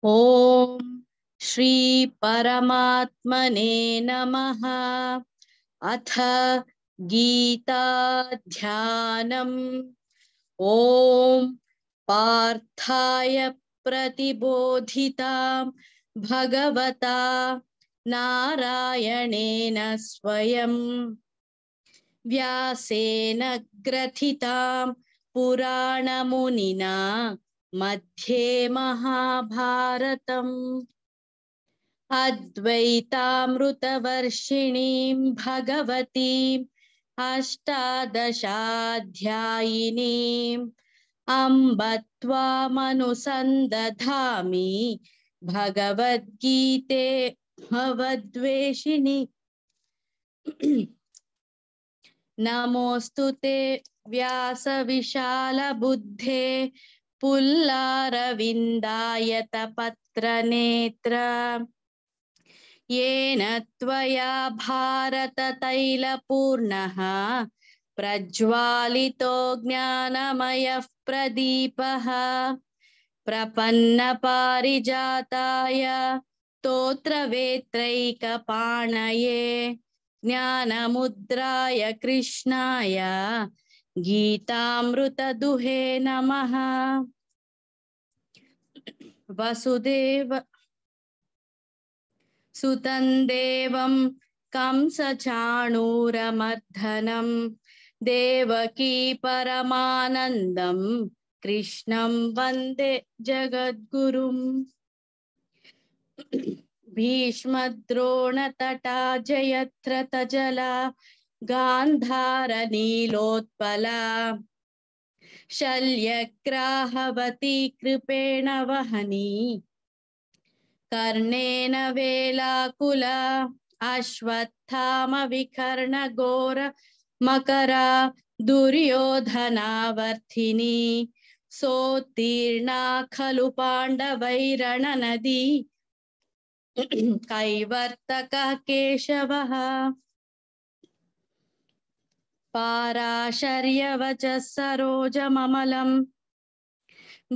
श्री परमात्मने नमः अथ गीताध्यानम् ओम पार्थाय प्रतिबोधिता भगवता नारायणेन स्वयं व्यासेन पुराण मुनिना मध्ये महाभारत अद्वैतामृतवर्षिणीं भगवती अष्टादशाध्यायिनीम् अम्ब त्वामनुसन्दधामि भगवद्गीते भवद्वेषिणि नमोऽस्तु ते व्यासविशालबुद्धे पत्रनेत्र येन त्वया भारततैलपूर्णः प्रज्वालितो ज्ञानमयः प्रदीपः प्रपन्नपारिजाताय स्तोत्रवेत्रैकपाणये ज्ञानमुद्राय कृष्णाय गीतामृत दुहे नमः वसुदेव सुतं देवं कंसचाणूरमर्धनं देवकी परमानन्दं कृष्णं वन्दे जगद्गुरुम् भीष्मद्रोणतटा जयत्रतजला नीलोत्पला शल्यक्राहवती कृपेण वहनी कर्णेन वेलाकुला अश्वत्थामविकर्णघोर मकरा दुर्योधनावर्थिनी सोत्तीर्णा खलु नदी कैवर्तक केशवः पाराशर्यवच सरोजममलं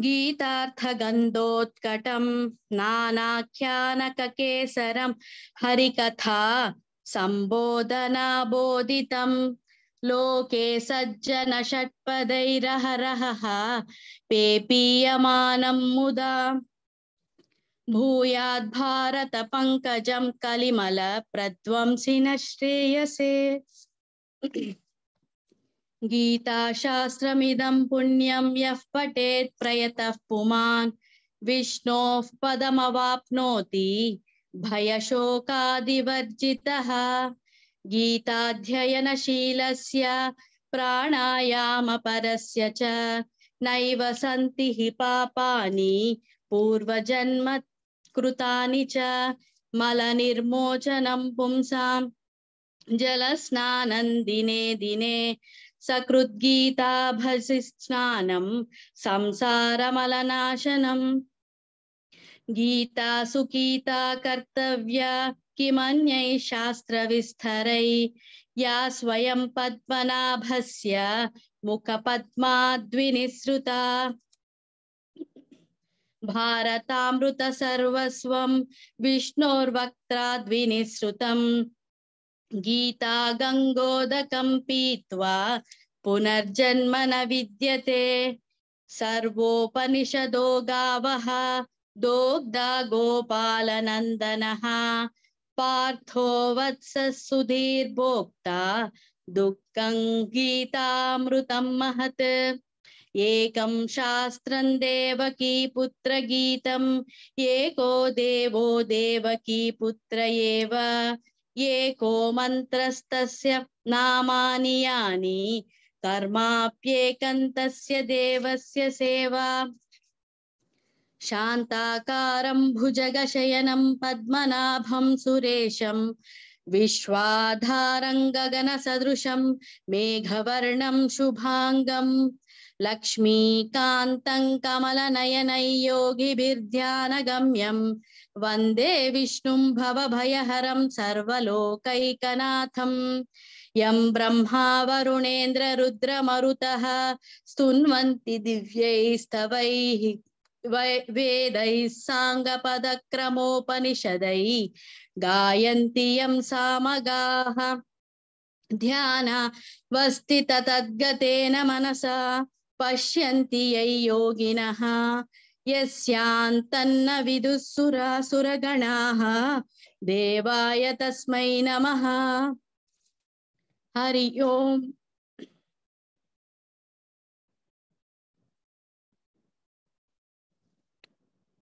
गीतार्थगन्धोत्कटं नानाख्यानककेसरं हरिकथा सम्बोधनाबोधितं लोके सज्जनषट्पदैरहरहः पेपीयमानं मुदा भूयाद्भारतपङ्कजं प्रध्वंसी नेयसे गीताशास्त्रमिदं पुण्यं यः पठेत् प्रयतः पुमान् विष्णोः पदमवाप्नोति भयशोकादिवर्जितः गीताध्ययनशीलस्य प्राणायामपरस्य च नैव सन्ति हि पापानि पूर्वजन्म कृतानि च मलनिर्मोचनं पुंसां जलस्नानन्दिने दिने सकृद्गीताभसिस्नानं संसारमलनाशनम् गीता कर्तव्य कर्तव्या शास्त्र विस्तर या स्वयं पद्मनाभस्य भारतामृत सर्वस्व विष्णोर्वक्त्राद्विनिसृतम् गीता गङ्गोदकं पीत्वा पुनर्जन्म न विद्यते सर्वोपनिषदो गावः दोग्धा गोपालनन्दनः पार्थो वत्सः सुधीर्भोक्ता दुःखं गीतामृतं महत् एकं शास्त्रं देवकी पुत्रगीतम् एको देवो देवकी पुत्र एव ये को मंत्रस्तस्य नामानि यानि कर्माप्येकन्तस्य देवस्य सेवा शान्ताकारं भुजगशयनं पद्मनाभं सुरेशं विश्वाधारङ्गगनसदृशं लक्ष्मीका कमल नयन कमलनयनैयोगिभिर्ध्यानगम्यं वंदे विष्णुं भवभयहरं सर्वलोकैकनाथम् यं ब्रह्मा वरुणेन्द्ररुद्रमरुतः स्तुन्वन्ति दिव्यैस्तवैः वेदैः साङ्गपदक्रमोपनिषदैः गायन्ति यं सामगाः ध्यान वस्थित तद्गतेन मनसा पश्यन्ति यै योगिनः यस्यान्तन्न विदुःसुरासुरगणाः देवाय तस्मै नमः हरि ओम्